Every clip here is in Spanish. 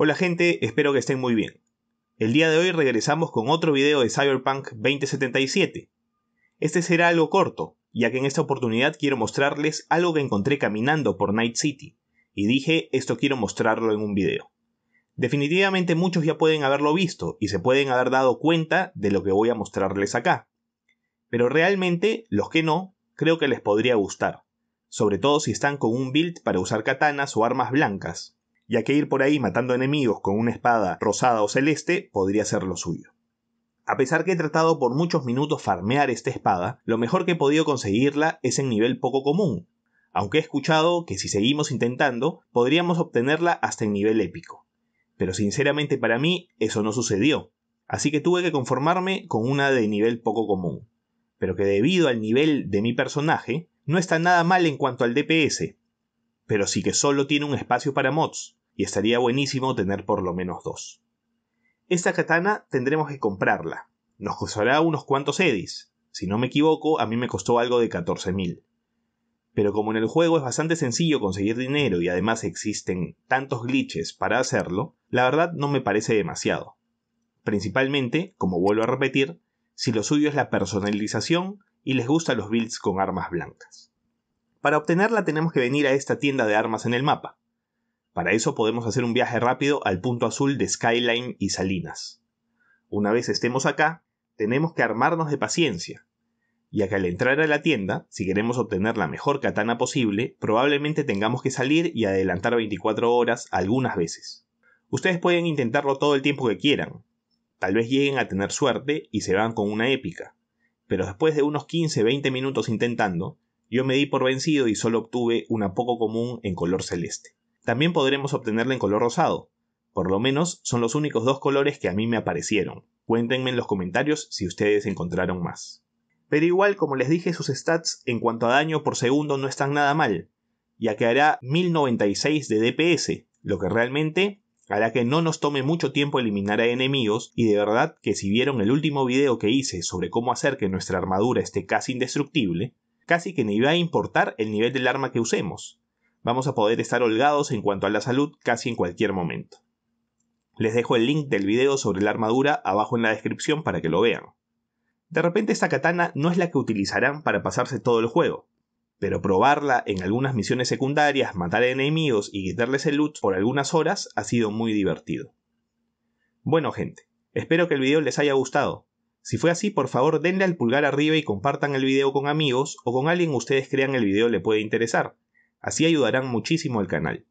Hola gente, espero que estén muy bien. El día de hoy regresamos con otro video de Cyberpunk 2077. Este será algo corto, ya que en esta oportunidad quiero mostrarles algo que encontré caminando por Night City, y dije esto quiero mostrarlo en un video. Definitivamente muchos ya pueden haberlo visto y se pueden haber dado cuenta de lo que voy a mostrarles acá. Pero realmente, los que no, creo que les podría gustar, sobre todo si están con un build para usar katanas o armas blancas, ya que ir por ahí matando enemigos con una espada rosada o celeste podría ser lo suyo. A pesar que he tratado por muchos minutos farmear esta espada, lo mejor que he podido conseguirla es en nivel poco común, aunque he escuchado que si seguimos intentando podríamos obtenerla hasta en nivel épico. Pero sinceramente para mí eso no sucedió, así que tuve que conformarme con una de nivel poco común, pero que debido al nivel de mi personaje no está nada mal en cuanto al DPS, pero sí que solo tiene un espacio para mods, y estaría buenísimo tener por lo menos dos. Esta katana tendremos que comprarla. Nos costará unos cuantos edis. Si no me equivoco, a mí me costó algo de 14.000. Pero como en el juego es bastante sencillo conseguir dinero y además existen tantos glitches para hacerlo, la verdad no me parece demasiado. Principalmente, como vuelvo a repetir, si lo suyo es la personalización y les gustan los builds con armas blancas. Para obtenerla tenemos que venir a esta tienda de armas en el mapa. Para eso podemos hacer un viaje rápido al punto azul de Skyline y Salinas. Una vez estemos acá, tenemos que armarnos de paciencia, ya que al entrar a la tienda, si queremos obtener la mejor katana posible, probablemente tengamos que salir y adelantar 24 horas algunas veces. Ustedes pueden intentarlo todo el tiempo que quieran. Tal vez lleguen a tener suerte y se van con una épica. Pero después de unos 15-20 minutos intentando, yo me di por vencido y solo obtuve una poco común en color celeste. También podremos obtenerla en color rosado. Por lo menos son los únicos dos colores que a mí me aparecieron. Cuéntenme en los comentarios si ustedes encontraron más. Pero igual, como les dije, sus stats en cuanto a daño por segundo no están nada mal, ya que hará 1096 de DPS, lo que realmente hará que no nos tome mucho tiempo eliminar a enemigos y de verdad que si vieron el último video que hice sobre cómo hacer que nuestra armadura esté casi indestructible, casi que ni iba a importar el nivel del arma que usemos vamos a poder estar holgados en cuanto a la salud casi en cualquier momento. Les dejo el link del video sobre la armadura abajo en la descripción para que lo vean. De repente esta katana no es la que utilizarán para pasarse todo el juego, pero probarla en algunas misiones secundarias, matar a enemigos y quitarles el loot por algunas horas ha sido muy divertido. Bueno gente, espero que el video les haya gustado. Si fue así, por favor denle al pulgar arriba y compartan el video con amigos o con alguien ustedes crean el video le puede interesar. Así ayudarán muchísimo al canal.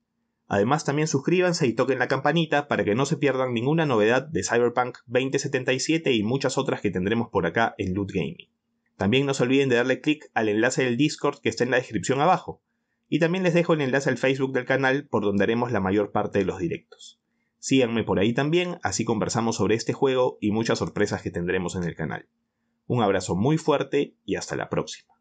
Además también suscríbanse y toquen la campanita para que no se pierdan ninguna novedad de Cyberpunk 2077 y muchas otras que tendremos por acá en Loot Gaming. También no se olviden de darle clic al enlace del Discord que está en la descripción abajo. Y también les dejo el enlace al Facebook del canal por donde haremos la mayor parte de los directos. Síganme por ahí también, así conversamos sobre este juego y muchas sorpresas que tendremos en el canal. Un abrazo muy fuerte y hasta la próxima.